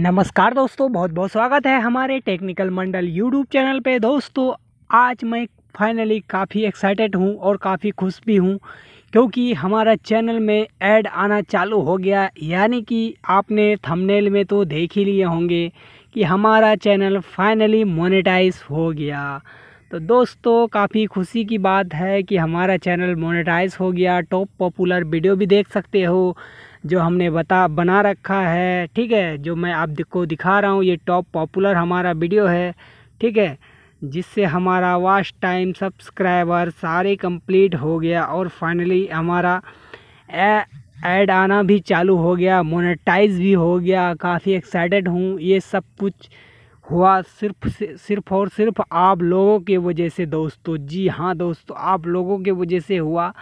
नमस्कार दोस्तों बहुत बहुत स्वागत है हमारे टेक्निकल मंडल यूट्यूब चैनल पे दोस्तों आज मैं फाइनली काफ़ी एक्साइटेड हूँ और काफ़ी खुश भी हूँ क्योंकि हमारा चैनल में ऐड आना चालू हो गया यानी कि आपने थंबनेल में तो देख ही लिए होंगे कि हमारा चैनल फाइनली मोनेटाइज हो गया तो दोस्तों काफ़ी खुशी की बात है कि हमारा चैनल मोनेटाइज हो गया टॉप पॉपुलर वीडियो भी देख सकते हो जो हमने बता बना रखा है ठीक है जो मैं आपको दिखा रहा हूँ ये टॉप पॉपुलर हमारा वीडियो है ठीक है जिससे हमारा वाच टाइम सब्सक्राइबर सारे कंप्लीट हो गया और फाइनली हमारा ऐड आना भी चालू हो गया मोनेटाइज भी हो गया काफ़ी एक्साइटेड हूँ ये सब कुछ हुआ सिर्फ सिर्फ और सिर्फ आप लोगों के वजह से दोस्तों जी हाँ दोस्तों आप लोगों के वजह से हुआ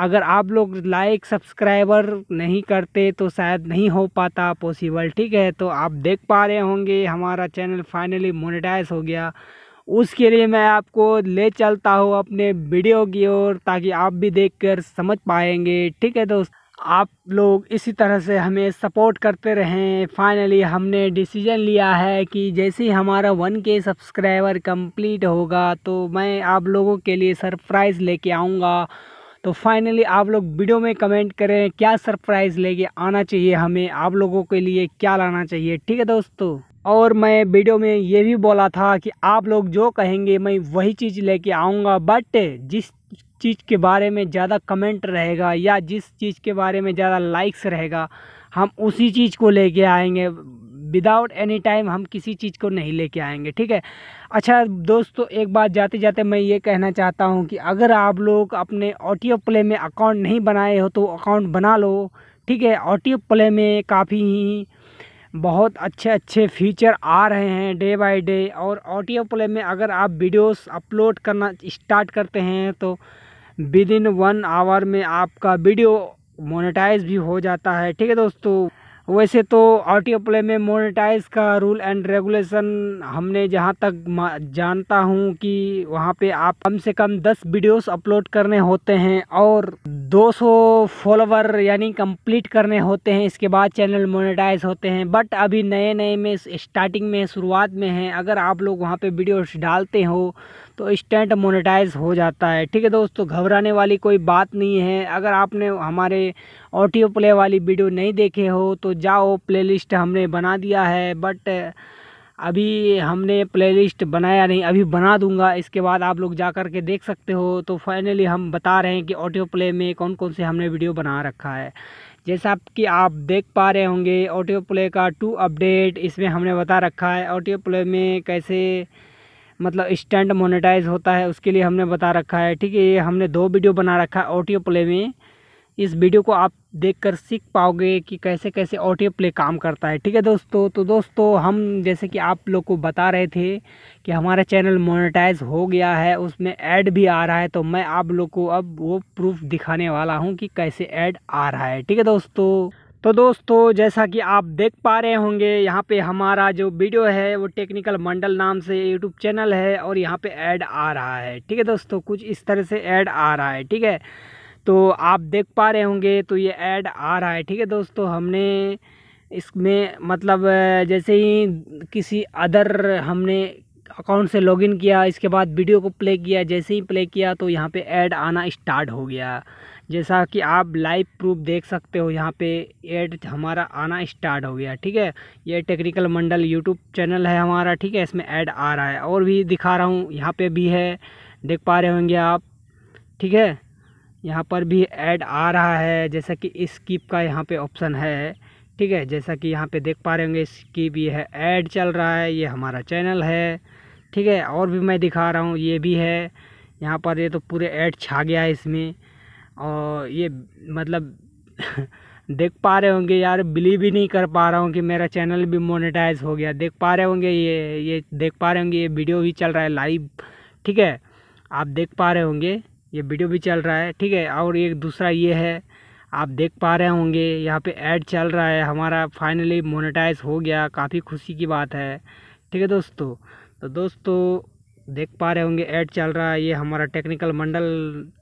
अगर आप लोग लाइक सब्सक्राइबर नहीं करते तो शायद नहीं हो पाता पॉसिबल ठीक है तो आप देख पा रहे होंगे हमारा चैनल फाइनली मोनेटाइज हो गया उसके लिए मैं आपको ले चलता हूँ अपने वीडियो की ओर ताकि आप भी कर समझ पाएंगे ठीक है दोस्त आप लोग इसी तरह से हमें सपोर्ट करते रहें फाइनली हमने डिसीजन लिया है कि जैसे ही हमारा वन के सब्सक्राइबर कंप्लीट होगा तो मैं आप लोगों के लिए सरप्राइज़ लेके आऊँगा तो फाइनली आप लोग वीडियो में कमेंट करें क्या सरप्राइज़ लेके आना चाहिए हमें आप लोगों के लिए क्या लाना चाहिए ठीक है दोस्तों और मैं वीडियो में ये भी बोला था कि आप लोग जो कहेंगे मैं वही चीज़ लेके आऊँगा बट जिस चीज़ के बारे में ज़्यादा कमेंट रहेगा या जिस चीज़ के बारे में ज़्यादा लाइक्स रहेगा हम उसी चीज़ को लेके आएंगे विदाउट एनी टाइम हम किसी चीज़ को नहीं लेके आएंगे ठीक है अच्छा दोस्तों एक बात जाते जाते मैं ये कहना चाहता हूँ कि अगर आप लोग अपने ऑडियो प्ले में अकाउंट नहीं बनाए हो तो अकाउंट बना लो ठीक है ऑडियो प्ले में काफ़ी ही बहुत अच्छे अच्छे फीचर आ रहे हैं डे बाय डे और ऑडियो प्ले में अगर आप वीडियोस अपलोड करना स्टार्ट करते हैं तो विद इन वन आवर में आपका वीडियो मोनेटाइज भी हो जाता है ठीक है दोस्तों वैसे तो आर टी प्ले में मोनेटाइज का रूल एंड रेगुलेशन हमने जहाँ तक जानता हूँ कि वहाँ पे आप कम से कम 10 वीडियोस अपलोड करने होते हैं और 200 फॉलोवर यानी कंप्लीट करने होते हैं इसके बाद चैनल मोनेटाइज होते हैं बट अभी नए नए में स्टार्टिंग में शुरुआत में हैं अगर आप लोग वहाँ पर वीडियोस डालते हो तो इंस्टेंट मोनेटाइज हो जाता है ठीक है दोस्तों घबराने वाली कोई बात नहीं है अगर आपने हमारे ऑडियो प्ले वाली वीडियो नहीं देखे हो तो जाओ प्लेलिस्ट हमने बना दिया है बट अभी हमने प्लेलिस्ट बनाया नहीं अभी बना दूंगा इसके बाद आप लोग जा कर के देख सकते हो तो फाइनली हम बता रहे हैं कि ऑडियो प्ले में कौन कौन से हमने वीडियो बना रखा है जैसा कि आप देख पा रहे होंगे ऑडियो प्ले का टू अपडेट इसमें हमने बता रखा है ऑडियो प्ले में कैसे मतलब स्टैंड मोनेटाइज होता है उसके लिए हमने बता रखा है ठीक है ये हमने दो वीडियो बना रखा है ऑडियो प्ले में इस वीडियो को आप देखकर सीख पाओगे कि कैसे कैसे ऑडियो प्ले काम करता है ठीक है दोस्तों तो दोस्तों हम जैसे कि आप लोग को बता रहे थे कि हमारा चैनल मोनेटाइज हो गया है उसमें ऐड भी आ रहा है तो मैं आप लोग को अब वो प्रूफ दिखाने वाला हूँ कि कैसे ऐड आ रहा है ठीक है दोस्तों तो दोस्तों जैसा कि आप देख पा रहे होंगे यहाँ पे हमारा जो वीडियो है वो टेक्निकल मंडल नाम से यूट्यूब चैनल है और यहाँ पे ऐड आ रहा है ठीक है दोस्तों कुछ इस तरह से ऐड आ रहा है ठीक है तो आप देख पा रहे होंगे तो ये ऐड आ रहा है ठीक है दोस्तों हमने इसमें मतलब जैसे ही किसी अदर हमने अकाउंट से लॉगिन किया इसके बाद वीडियो को प्ले किया जैसे ही प्ले किया तो यहाँ पे ऐड आना स्टार्ट हो गया जैसा कि आप लाइव प्रूफ देख सकते हो यहाँ पे ऐड हमारा आना स्टार्ट हो गया ठीक है ये टेक्निकल मंडल यूट्यूब चैनल है हमारा ठीक है इसमें ऐड आ रहा है और भी दिखा रहा हूँ यहाँ पर भी है देख पा रहे होंगे आप ठीक है यहाँ पर भी ऐड आ रहा है जैसा कि स्किप का यहाँ पर ऑप्शन है ठीक है जैसा कि यहाँ पे देख पा रहे होंगे इसकी भी है ऐड चल रहा है ये हमारा चैनल है ठीक है और भी मैं दिखा रहा हूँ ये भी है यहाँ पर ये तो पूरे ऐड छा गया है इसमें और ये मतलब देख पा रहे होंगे यार बिलीव ही नहीं कर पा रहा हूँ कि मेरा चैनल भी मोनेटाइज हो गया देख पा रहे होंगे ये ये देख पा रहे होंगे ये वीडियो भी चल रहा है लाइव ठीक है आप देख पा रहे होंगे ये वीडियो भी चल रहा है ठीक है और एक दूसरा ये है आप देख पा रहे होंगे यहाँ पे ऐड चल रहा है हमारा फाइनली मोनेटाइज हो गया काफ़ी खुशी की बात है ठीक है दोस्तों तो दोस्तों देख पा रहे होंगे ऐड चल रहा है ये हमारा टेक्निकल मंडल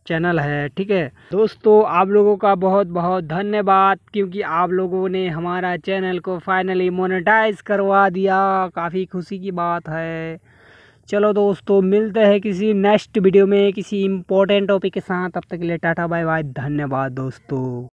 चैनल है ठीक है दोस्तों आप लोगों का बहुत बहुत धन्यवाद क्योंकि आप लोगों ने हमारा चैनल को फाइनली मोनेटाइज करवा दिया काफ़ी खुशी की बात है चलो दोस्तों मिलते हैं किसी नेक्स्ट वीडियो में किसी इम्पोर्टेंट टॉपिक के साथ अब तक के लिए टाटा बाय बाय धन्यवाद दोस्तों